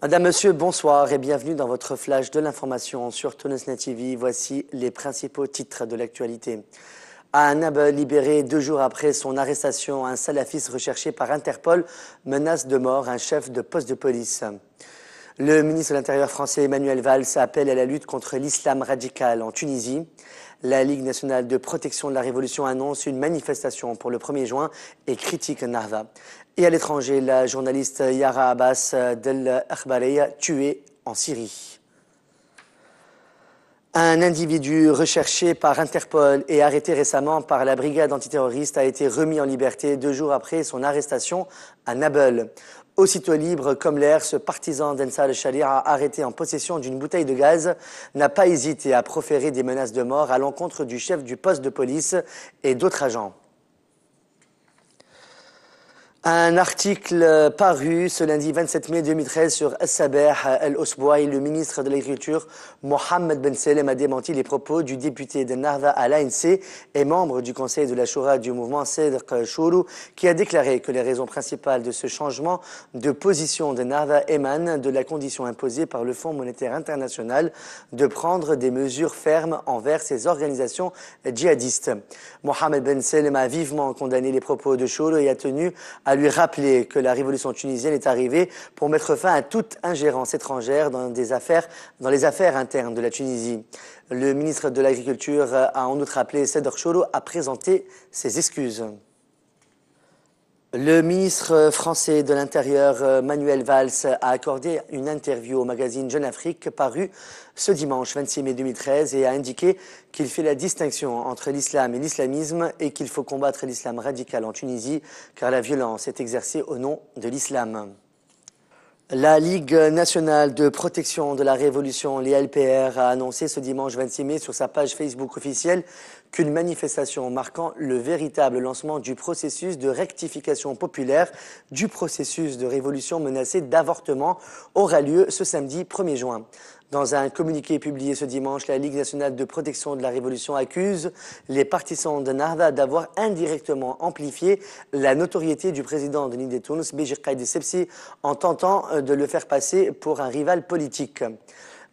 Madame, Monsieur, bonsoir et bienvenue dans votre flash de l'information sur Tonusnet TV. Voici les principaux titres de l'actualité. À Annab, libéré deux jours après son arrestation, un salafiste recherché par Interpol menace de mort un chef de poste de police. Le ministre de l'Intérieur français Emmanuel Valls appelle à la lutte contre l'islam radical en Tunisie. La Ligue nationale de protection de la Révolution annonce une manifestation pour le 1er juin et critique Narva. Et à l'étranger, la journaliste Yara Abbas Del Akhbareya tuée en Syrie. Un individu recherché par Interpol et arrêté récemment par la brigade antiterroriste a été remis en liberté deux jours après son arrestation à Nabeul. Aussitôt libre comme l'air, ce partisan d'Ensar al-Sharia, arrêté en possession d'une bouteille de gaz, n'a pas hésité à proférer des menaces de mort à l'encontre du chef du poste de police et d'autres agents. Un article paru ce lundi 27 mai 2013 sur al Saber al Osboy, le ministre de l'Agriculture Mohamed Ben Salem a démenti les propos du député de Narva à l'ANC et membre du conseil de la Shura du mouvement Sedr Chourou qui a déclaré que les raisons principales de ce changement de position de Narva émanent de la condition imposée par le Fonds monétaire international de prendre des mesures fermes envers ces organisations djihadistes. Mohamed Ben Salem a vivement condamné les propos de Chourou et a tenu à lui rappeler que la révolution tunisienne est arrivée pour mettre fin à toute ingérence étrangère dans, des affaires, dans les affaires internes de la Tunisie. Le ministre de l'Agriculture a en outre appelé Seder Cholo à présenter ses excuses. Le ministre français de l'Intérieur euh, Manuel Valls a accordé une interview au magazine Jeune Afrique paru ce dimanche 26 mai 2013 et a indiqué qu'il fait la distinction entre l'islam et l'islamisme et qu'il faut combattre l'islam radical en Tunisie car la violence est exercée au nom de l'islam. La Ligue nationale de protection de la révolution, l'ILPR, a annoncé ce dimanche 26 mai sur sa page Facebook officielle qu'une manifestation marquant le véritable lancement du processus de rectification populaire du processus de révolution menacée d'avortement aura lieu ce samedi 1er juin. Dans un communiqué publié ce dimanche, la Ligue nationale de protection de la Révolution accuse les partisans de Narva d'avoir indirectement amplifié la notoriété du président Denis de Tunis, Béjir Sepsi, en tentant de le faire passer pour un rival politique.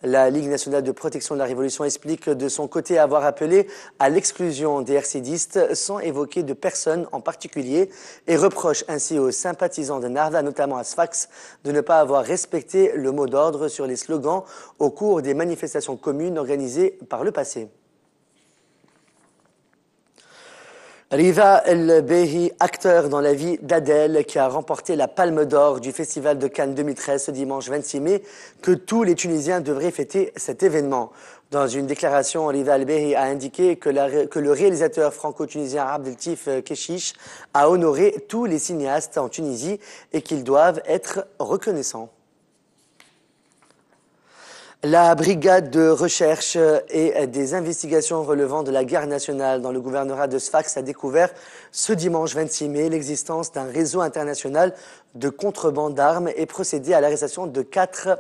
La Ligue nationale de protection de la Révolution explique de son côté avoir appelé à l'exclusion des RCDistes sans évoquer de personnes en particulier et reproche ainsi aux sympathisants de Narva, notamment à Sfax, de ne pas avoir respecté le mot d'ordre sur les slogans au cours des manifestations communes organisées par le passé. Riva el acteur dans la vie d'Adèle, qui a remporté la Palme d'Or du Festival de Cannes 2013 ce dimanche 26 mai, que tous les Tunisiens devraient fêter cet événement. Dans une déclaration, Riva El-Behi a indiqué que, le réalisateur franco-tunisien Abdeltif Keshish a honoré tous les cinéastes en Tunisie et qu'ils doivent être reconnaissants. La brigade de recherche et des investigations relevant de la guerre nationale dans le gouvernorat de Sfax a découvert ce dimanche 26 mai l'existence d'un réseau international de contrebande d'armes et procédé à l'arrestation de quatre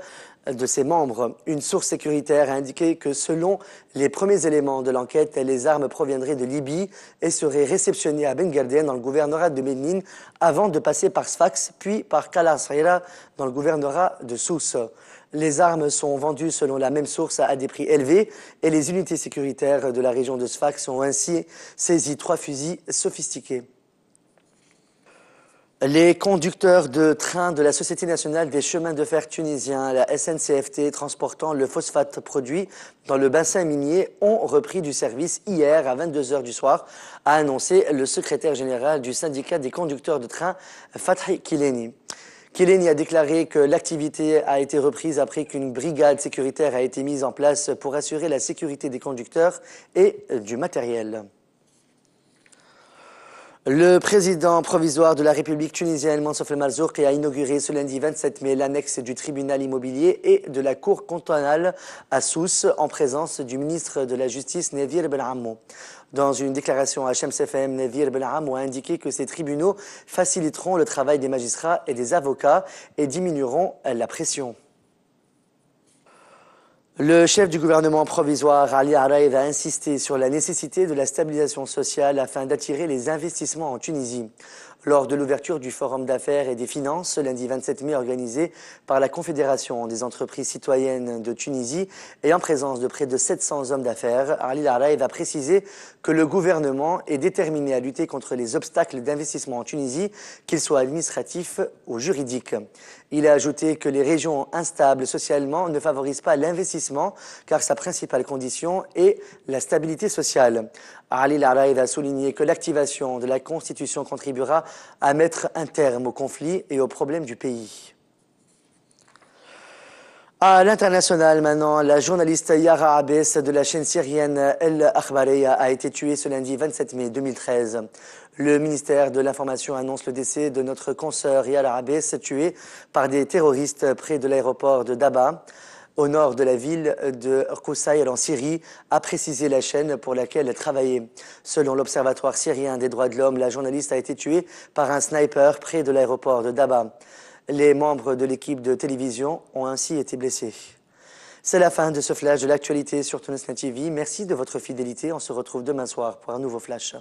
de ses membres. Une source sécuritaire a indiqué que selon les premiers éléments de l'enquête, les armes proviendraient de Libye et seraient réceptionnées à Ben dans le gouvernorat de Benin avant de passer par Sfax puis par Kalasrera dans le gouvernorat de Sousse. Les armes sont vendues selon la même source à des prix élevés et les unités sécuritaires de la région de Sfax ont ainsi saisi trois fusils sophistiqués. Les conducteurs de trains de la Société nationale des chemins de fer tunisiens, la SNCFT, transportant le phosphate produit dans le bassin minier, ont repris du service hier à 22h du soir, a annoncé le secrétaire général du syndicat des conducteurs de train, Fatih Kileni. Kéléni a déclaré que l'activité a été reprise après qu'une brigade sécuritaire a été mise en place pour assurer la sécurité des conducteurs et du matériel. Le président provisoire de la République tunisienne, Mansouf El a inauguré ce lundi 27 mai l'annexe du tribunal immobilier et de la cour cantonale à Sousse en présence du ministre de la Justice, Nevir Belhammo. Dans une déclaration à HMCFM, Nevir ben a indiqué que ces tribunaux faciliteront le travail des magistrats et des avocats et diminueront la pression. Le chef du gouvernement provisoire, Ali Araïd, a insisté sur la nécessité de la stabilisation sociale afin d'attirer les investissements en Tunisie lors de l'ouverture du Forum d'affaires et des finances lundi 27 mai organisé par la Confédération des entreprises citoyennes de Tunisie et en présence de près de 700 hommes d'affaires, Ali va a précisé que le gouvernement est déterminé à lutter contre les obstacles d'investissement en Tunisie, qu'ils soient administratifs ou juridiques. Il a ajouté que les régions instables socialement ne favorisent pas l'investissement car sa principale condition est la stabilité sociale. Ali Laraïd a souligné que l'activation de la Constitution contribuera à mettre un terme aux conflits et aux problèmes du pays. À l'international maintenant, la journaliste Yara Abes de la chaîne syrienne El Akhbareya a été tuée ce lundi 27 mai 2013. Le ministère de l'Information annonce le décès de notre consoeur Yara Abes, tuée par des terroristes près de l'aéroport de Daba, au nord de la ville de Koussaïl en Syrie, a précisé la chaîne pour laquelle elle travaillait. Selon l'Observatoire syrien des droits de l'homme, la journaliste a été tuée par un sniper près de l'aéroport de Daba. Les membres de l'équipe de télévision ont ainsi été blessés. C'est la fin de ce flash de l'actualité sur Tunis TV. Merci de votre fidélité. On se retrouve demain soir pour un nouveau flash.